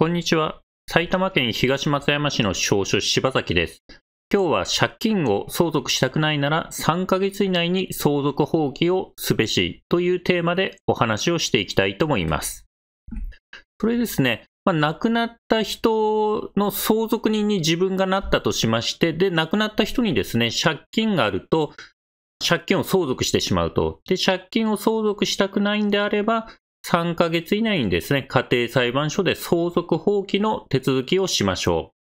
こんにちは。埼玉県東松山市の少書柴崎です。今日は借金を相続したくないなら3ヶ月以内に相続放棄をすべしというテーマでお話をしていきたいと思います。それですね、まあ、亡くなった人の相続人に自分がなったとしまして、で、亡くなった人にですね、借金があると、借金を相続してしまうと。で、借金を相続したくないんであれば、3ヶ月以内にですね、家庭裁判所で相続放棄の手続きをしましょう。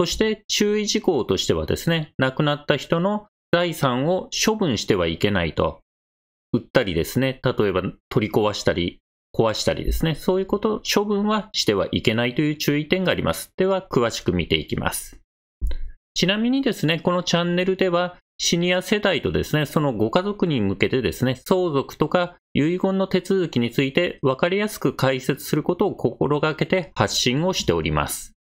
そして注意事項としてはですね、亡くなった人の財産を処分してはいけないと。売ったりですね、例えば取り壊したり、壊したりですね、そういうこと、処分はしてはいけないという注意点があります。では、詳しく見ていきます。ちなみにですね、このチャンネルでは、シニア世代とですね、そのご家族に向けてですね、相続とか遺言の手続きについて分かりやすく解説することを心がけて発信をしております。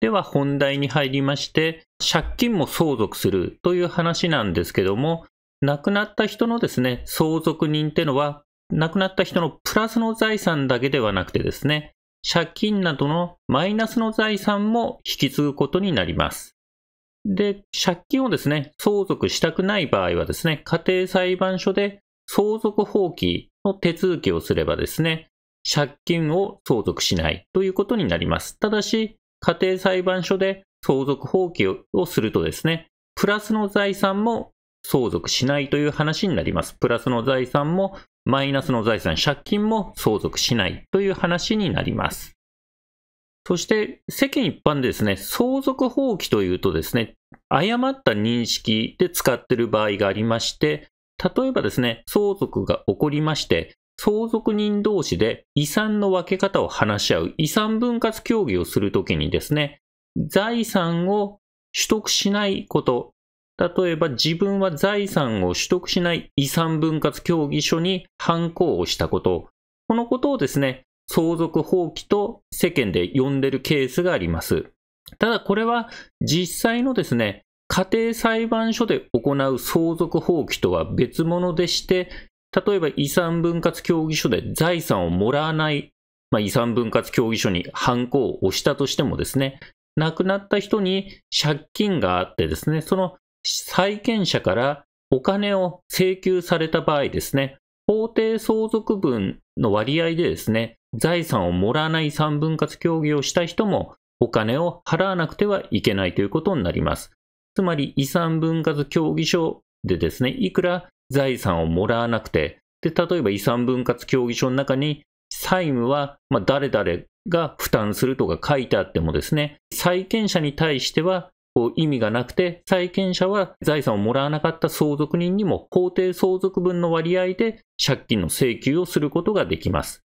では本題に入りまして、借金も相続するという話なんですけども、亡くなった人のですね、相続人ってのは、亡くなった人のプラスの財産だけではなくてですね、借金などのマイナスの財産も引き継ぐことになります。で、借金をですね、相続したくない場合はですね、家庭裁判所で相続放棄の手続きをすればですね、借金を相続しないということになります。ただし、家庭裁判所で相続放棄をするとですね、プラスの財産も相続しないという話になります。プラスの財産もマイナスの財産、借金も相続しないという話になります。そして世間一般でですね、相続放棄というとですね、誤った認識で使っている場合がありまして、例えばですね、相続が起こりまして、相続人同士で遺産の分け方を話し合う遺産分割協議をするときにですね、財産を取得しないこと、例えば自分は財産を取得しない遺産分割協議書に反抗をしたこと、このことをですね、相続放棄と世間で呼んでるケースがあります。ただこれは実際のですね、家庭裁判所で行う相続放棄とは別物でして、例えば遺産分割協議書で財産をもらわない、まあ、遺産分割協議書に犯行を押したとしてもですね、亡くなった人に借金があってですね、その債権者からお金を請求された場合ですね、法定相続分の割合でですね、財産をもらわない3分割協議をした人もお金を払わなくてはいけないということになります。つまり遺産分割協議書でですね、いくら財産をもらわなくて、で、例えば遺産分割協議書の中に債務は、ま誰々が負担するとか書いてあってもですね、債権者に対してはこう意味がなくて、債権者は財産をもらわなかった相続人にも法定相続分の割合で借金の請求をすることができます。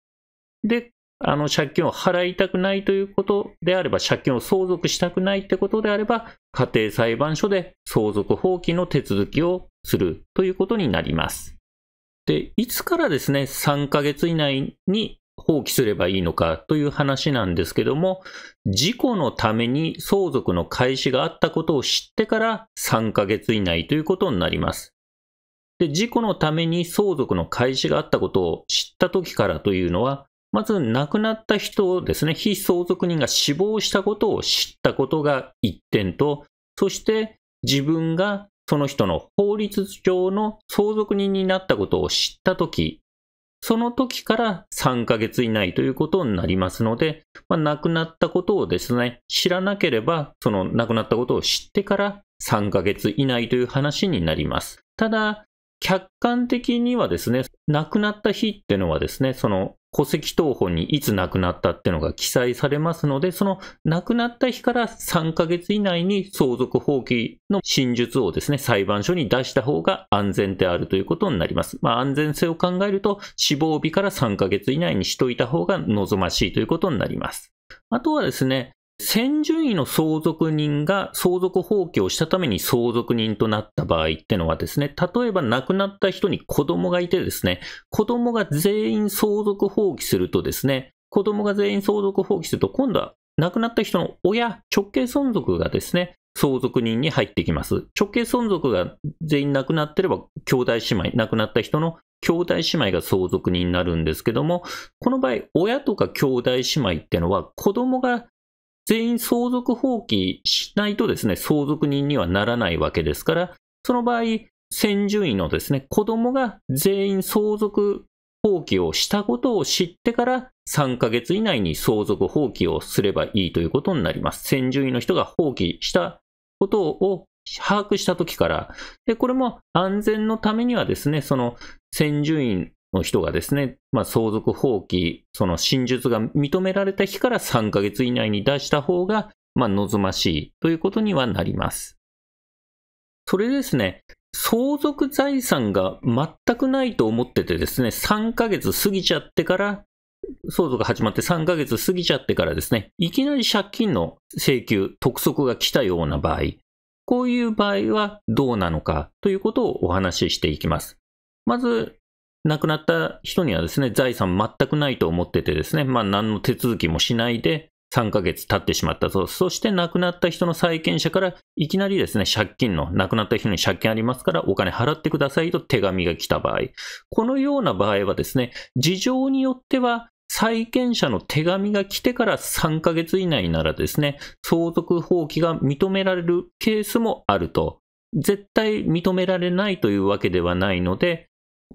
で、あの借金を払いたくないということであれば、借金を相続したくないってことであれば、家庭裁判所で相続放棄の手続きをするということになります。で、いつからですね、3ヶ月以内に放棄すればいいのかという話なんですけども、事故のために相続の開始があったことを知ってから3ヶ月以内ということになります。で、事故のために相続の開始があったことを知った時からというのは、まず亡くなった人ですね、非相続人が死亡したことを知ったことが1点と、そして自分がその人の法律上の相続人になったことを知ったとき、その時から3ヶ月以内ということになりますので、まあ、亡くなったことをですね、知らなければ、その亡くなったことを知ってから3ヶ月以内という話になります。ただ、客観的にはですね、亡くなった日っていうのはですね、その戸籍謄本にいつ亡くなったっていうのが記載されますので、その亡くなった日から3ヶ月以内に相続放棄の真述をですね、裁判所に出した方が安全であるということになります。まあ、安全性を考えると、死亡日から3ヶ月以内にしといた方が望ましいということになります。あとはですね、先順位の相続人が相続放棄をしたために相続人となった場合ってのはですね、例えば亡くなった人に子供がいてですね、子供が全員相続放棄するとですね、子供が全員相続放棄すると今度は亡くなった人の親、直系存続がですね、相続人に入ってきます。直系存続が全員亡くなってれば、兄弟姉妹、亡くなった人の兄弟姉妹が相続人になるんですけども、この場合、親とか兄弟姉妹ってのは子供が全員相続放棄しないとですね、相続人にはならないわけですから、その場合、先住院のですね、子供が全員相続放棄をしたことを知ってから3ヶ月以内に相続放棄をすればいいということになります。先住位の人が放棄したことを把握した時から。で、これも安全のためにはですね、その先住院の人がですね、まあ、相続放棄、その真実が認められた日から3ヶ月以内に出した方が、まあ、望ましいということにはなります。それですね、相続財産が全くないと思っててですね、3ヶ月過ぎちゃってから、相続始まって3ヶ月過ぎちゃってからですね、いきなり借金の請求、督促が来たような場合、こういう場合はどうなのかということをお話ししていきます。まず、亡くなった人にはですね、財産全くないと思っててですね、まあ何の手続きもしないで3ヶ月経ってしまったと。そして亡くなった人の債権者からいきなりですね、借金の、亡くなった人に借金ありますからお金払ってくださいと手紙が来た場合。このような場合はですね、事情によっては債権者の手紙が来てから3ヶ月以内ならですね、相続放棄が認められるケースもあると。絶対認められないというわけではないので、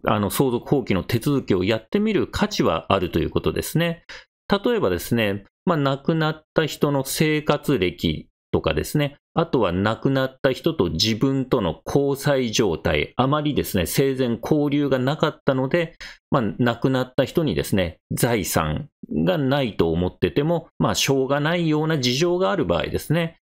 あの、相続放棄の手続きをやってみる価値はあるということですね。例えばですね、まあ、亡くなった人の生活歴とかですね、あとは亡くなった人と自分との交際状態、あまりですね、生前交流がなかったので、まあ、亡くなった人にですね、財産がないと思ってても、まあ、しょうがないような事情がある場合ですね、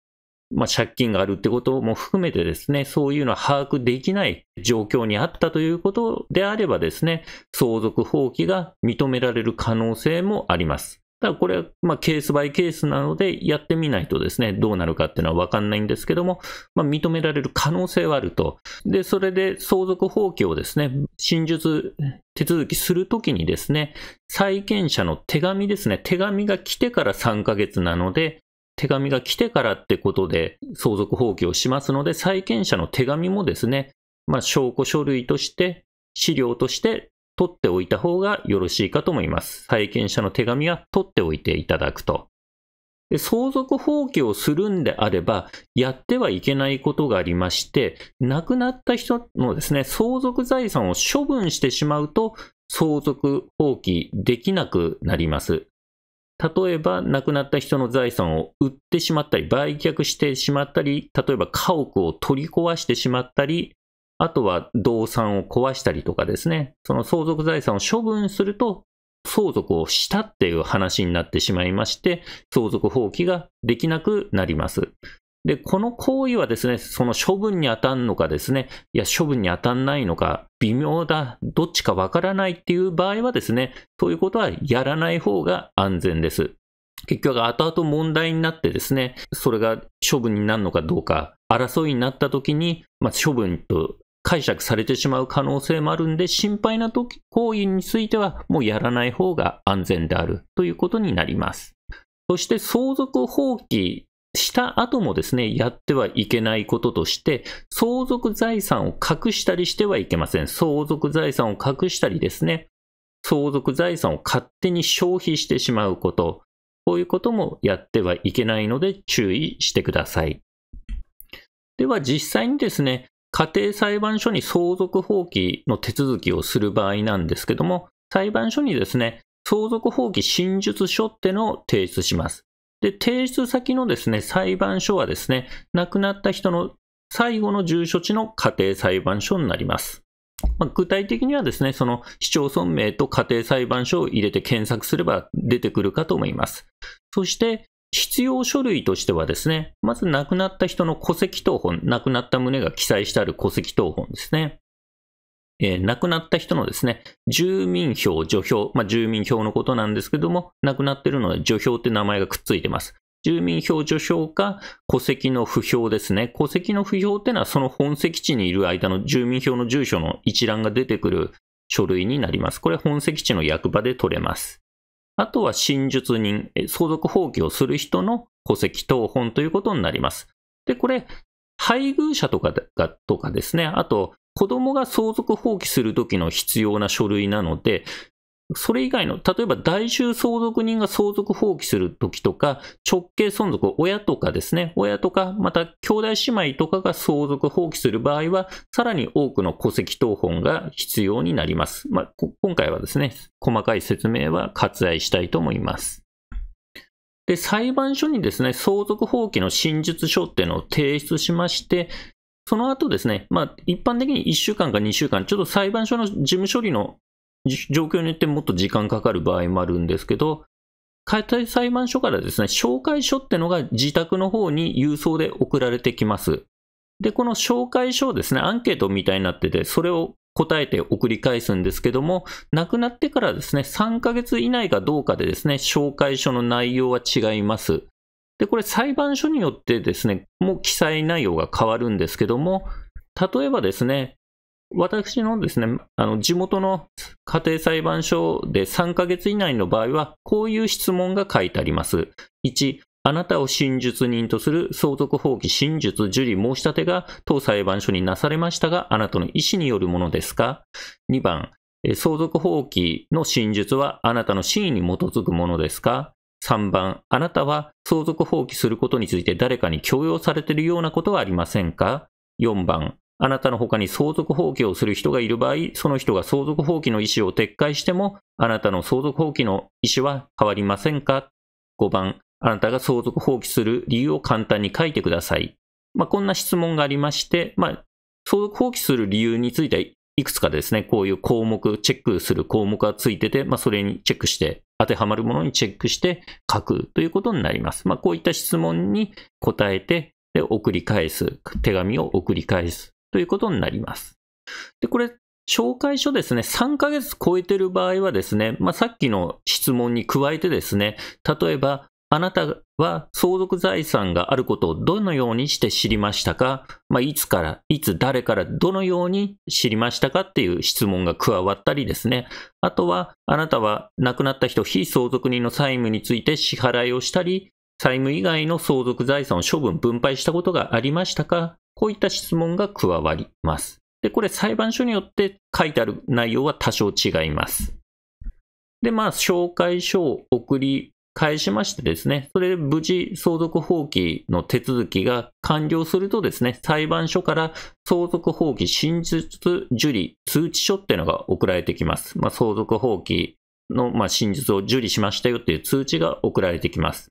まあ、借金があるってことも含めてですね、そういうのは把握できない状況にあったということであればですね、相続放棄が認められる可能性もあります。ただこれは、まあ、ケースバイケースなので、やってみないとですね、どうなるかっていうのはわかんないんですけども、まあ、認められる可能性はあると。で、それで相続放棄をですね、真述手続きするときにですね、債権者の手紙ですね、手紙が来てから3ヶ月なので、手紙が来てからってことで相続放棄をしますので、債権者の手紙もですね、まあ、証拠書類として、資料として取っておいた方がよろしいかと思います。債権者の手紙は取っておいていただくと。で相続放棄をするんであれば、やってはいけないことがありまして、亡くなった人のですね、相続財産を処分してしまうと、相続放棄できなくなります。例えば亡くなった人の財産を売ってしまったり、売却してしまったり、例えば家屋を取り壊してしまったり、あとは動産を壊したりとかですね、その相続財産を処分すると、相続をしたっていう話になってしまいまして、相続放棄ができなくなります。で、この行為はですね、その処分に当たるのかですね、いや、処分に当たんないのか、微妙だ、どっちかわからないっていう場合はですね、そういうことはやらない方が安全です。結局、後々問題になってですね、それが処分になるのかどうか、争いになった時に、まあ、処分と解釈されてしまう可能性もあるんで、心配な行為については、もうやらない方が安全であるということになります。そして相続放棄した後もですね、やってはいけないこととして、相続財産を隠したりしてはいけません。相続財産を隠したりですね、相続財産を勝手に消費してしまうこと、こういうこともやってはいけないので注意してください。では実際にですね、家庭裁判所に相続放棄の手続きをする場合なんですけども、裁判所にですね、相続放棄真述書ってのを提出します。で、提出先のですね、裁判所はですね、亡くなった人の最後の住所地の家庭裁判所になります。まあ、具体的にはですね、その市町村名と家庭裁判所を入れて検索すれば出てくるかと思います。そして、必要書類としてはですね、まず亡くなった人の戸籍謄本、亡くなった旨が記載してある戸籍謄本ですね。えー、亡くなった人のですね、住民票、除票、まあ、住民票のことなんですけども、亡くなってるのは除票って名前がくっついてます。住民票除票か戸籍の不評ですね。戸籍の不評ってのはその本籍地にいる間の住民票の住所の一覧が出てくる書類になります。これ本籍地の役場で取れます。あとは真述人、相続放棄をする人の戸籍等本ということになります。で、これ、配偶者とかとかですね、あと子供が相続放棄するときの必要な書類なので、それ以外の、例えば代衆相続人が相続放棄するときとか、直系存続、親とかですね、親とか、また兄弟姉妹とかが相続放棄する場合は、さらに多くの戸籍謄本が必要になります。まあ、今回はですね、細かい説明は割愛したいと思います。で、裁判所にですね、相続放棄の真述書っていうのを提出しまして、その後ですね、まあ、一般的に1週間か2週間、ちょっと裁判所の事務処理の状況によってもっと時間かかる場合もあるんですけど、解体裁判所からですね、紹介書ってのが自宅の方に郵送で送られてきます。で、この紹介書をですね、アンケートみたいになってて、それを答えて送り返すんですけども、亡くなってからですね、3ヶ月以内かどうかでですね、紹介書の内容は違います。で、これ裁判所によってですね、もう記載内容が変わるんですけども、例えばですね、私のですね、あの地元の家庭裁判所で3ヶ月以内の場合は、こういう質問が書いてあります。1、あなたを真実人とする相続放棄真実受理申し立てが当裁判所になされましたが、あなたの意思によるものですか ?2 番、相続放棄の真実はあなたの真意に基づくものですか3番、あなたは相続放棄することについて誰かに強要されているようなことはありませんか ?4 番、あなたの他に相続放棄をする人がいる場合、その人が相続放棄の意思を撤回しても、あなたの相続放棄の意思は変わりませんか ?5 番、あなたが相続放棄する理由を簡単に書いてください。まあ、こんな質問がありまして、まあ、相続放棄する理由についていくつかですね、こういう項目、チェックする項目がついてて、まあ、それにチェックして当てはまるものにチェックして書くということになります。まあ、こういった質問に答えて、で、送り返す。手紙を送り返すということになります。で、これ、紹介書ですね、3ヶ月超えてる場合はですね、まあ、さっきの質問に加えてですね、例えば、あなたは相続財産があることをどのようにして知りましたか、まあ、いつから、いつ誰からどのように知りましたかっていう質問が加わったりですね。あとは、あなたは亡くなった人、非相続人の債務について支払いをしたり、債務以外の相続財産を処分、分配したことがありましたかこういった質問が加わります。で、これ裁判所によって書いてある内容は多少違います。で、まあ、紹介書を送り返しましてですね、それで無事相続放棄の手続きが完了するとですね、裁判所から相続放棄真実受理通知書っていうのが送られてきます。まあ、相続放棄の、まあ、真実を受理しましたよっていう通知が送られてきます。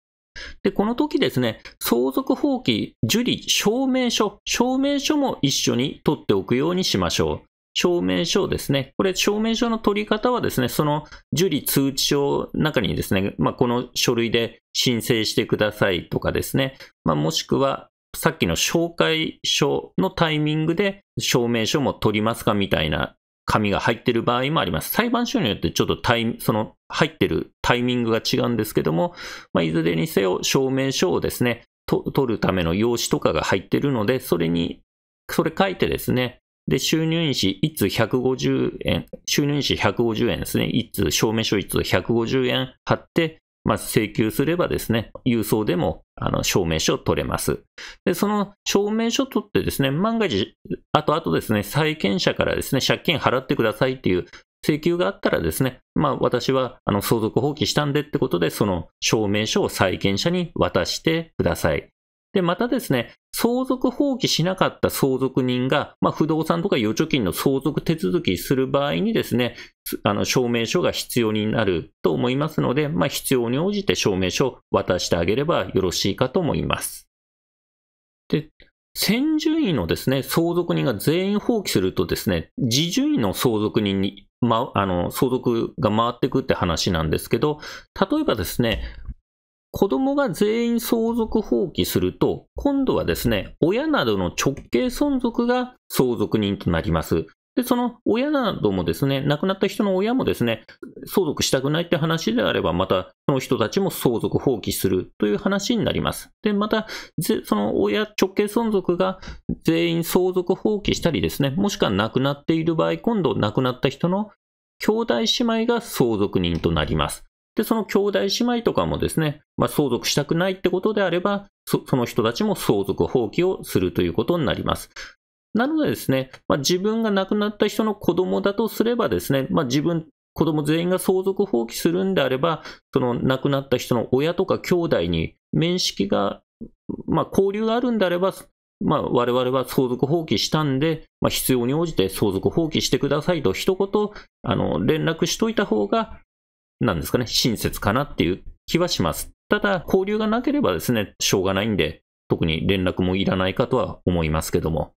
で、この時ですね、相続放棄受理証明書、証明書も一緒に取っておくようにしましょう。証明書ですね。これ、証明書の取り方はですね、その受理通知書の中にですね、まあ、この書類で申請してくださいとかですね、まあ、もしくは、さっきの紹介書のタイミングで証明書も取りますかみたいな紙が入ってる場合もあります。裁判所によってちょっとタイその入ってるタイミングが違うんですけども、まあ、いずれにせよ証明書をですね、取るための用紙とかが入ってるので、それに、それ書いてですね、で、収入印紙1通150円、収入印紙150円ですね。1通、証明書1通150円貼って、まあ、請求すればですね、郵送でもあの証明書を取れます。で、その証明書取ってですね、万が一、あとあとですね、債権者からですね、借金払ってくださいっていう請求があったらですね、まあ私はあの相続放棄したんでってことで、その証明書を債権者に渡してください。で、またですね、相続放棄しなかった相続人が、まあ、不動産とか預貯金の相続手続きする場合にですね、あの、証明書が必要になると思いますので、まあ、必要に応じて証明書を渡してあげればよろしいかと思います。で、先順位のですね、相続人が全員放棄するとですね、自順位の相続人に、ま、あの、相続が回っていくって話なんですけど、例えばですね、子供が全員相続放棄すると、今度はですね、親などの直系存続が相続人となります。で、その親などもですね、亡くなった人の親もですね、相続したくないって話であれば、またその人たちも相続放棄するという話になります。で、また、その親直系存続が全員相続放棄したりですね、もしくは亡くなっている場合、今度亡くなった人の兄弟姉妹が相続人となります。で、その兄弟姉妹とかもですね、まあ、相続したくないってことであれば、その人たちも相続放棄をするということになります。なのでですね、まあ、自分が亡くなった人の子供だとすればですね、まあ、自分、子供全員が相続放棄するんであれば、その亡くなった人の親とか兄弟に面識が、まあ、交流があるんであれば、まあ、我々は相続放棄したんで、まあ、必要に応じて相続放棄してくださいと一言、あの、連絡しといた方が、なんですかね、親切かなっていう気はします。ただ、交流がなければですね、しょうがないんで、特に連絡もいらないかとは思いますけども。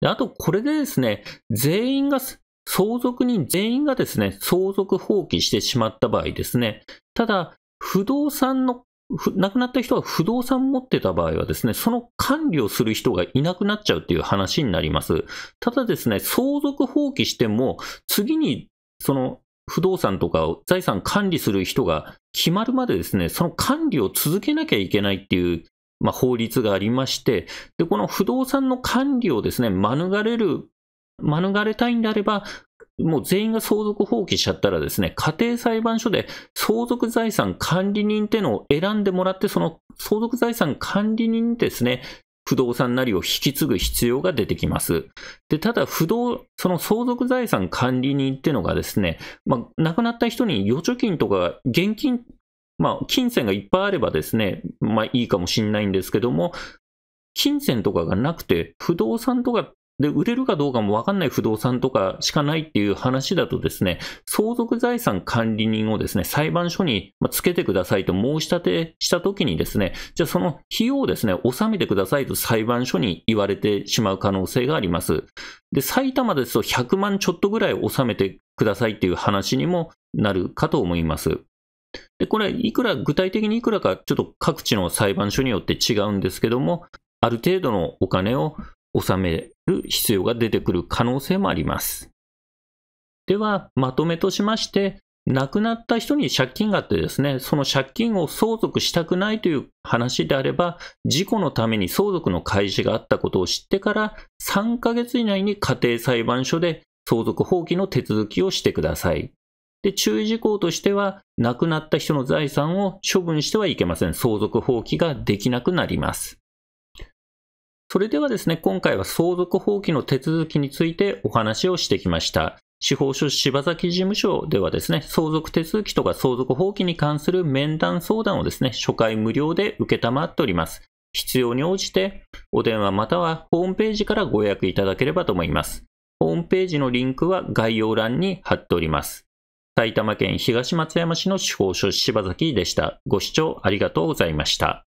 であと、これでですね、全員が、相続人全員がですね、相続放棄してしまった場合ですね、ただ、不動産の亡くなった人が不動産持ってた場合はですね、その管理をする人がいなくなっちゃうっていう話になります。ただですね、相続放棄しても、次にその不動産とか財産管理する人が決まるまでですね、その管理を続けなきゃいけないっていう、まあ、法律がありまして、で、この不動産の管理をですね、免れる、免れたいんであれば、もう全員が相続放棄しちゃったらですね、家庭裁判所で相続財産管理人ってのを選んでもらって、その相続財産管理人ですね、不動産なりを引き継ぐ必要が出てきます。で、ただ、不動、その相続財産管理人っていうのがですね、まあ、亡くなった人に預貯金とか現金、まあ、金銭がいっぱいあればですね、まあ、いいかもしれないんですけども、金銭とかがなくて、不動産とかで、売れるかどうかもわかんない不動産とかしかないっていう話だとですね、相続財産管理人をですね、裁判所につけてくださいと申し立てした時にですね、じゃあその費用をですね、納めてくださいと裁判所に言われてしまう可能性があります。で、埼玉ですと100万ちょっとぐらい納めてくださいっていう話にもなるかと思います。で、これ、いくら、具体的にいくらか、ちょっと各地の裁判所によって違うんですけども、ある程度のお金を収める必要が出てくる可能性もあります。では、まとめとしまして、亡くなった人に借金があってですね、その借金を相続したくないという話であれば、事故のために相続の開始があったことを知ってから、3ヶ月以内に家庭裁判所で相続放棄の手続きをしてください。で、注意事項としては、亡くなった人の財産を処分してはいけません。相続放棄ができなくなります。それではですね、今回は相続放棄の手続きについてお話をしてきました。司法書士柴崎事務所ではですね、相続手続きとか相続放棄に関する面談相談をですね、初回無料で受けたまっております。必要に応じて、お電話またはホームページからご予約いただければと思います。ホームページのリンクは概要欄に貼っております。埼玉県東松山市の司法書士柴崎でした。ご視聴ありがとうございました。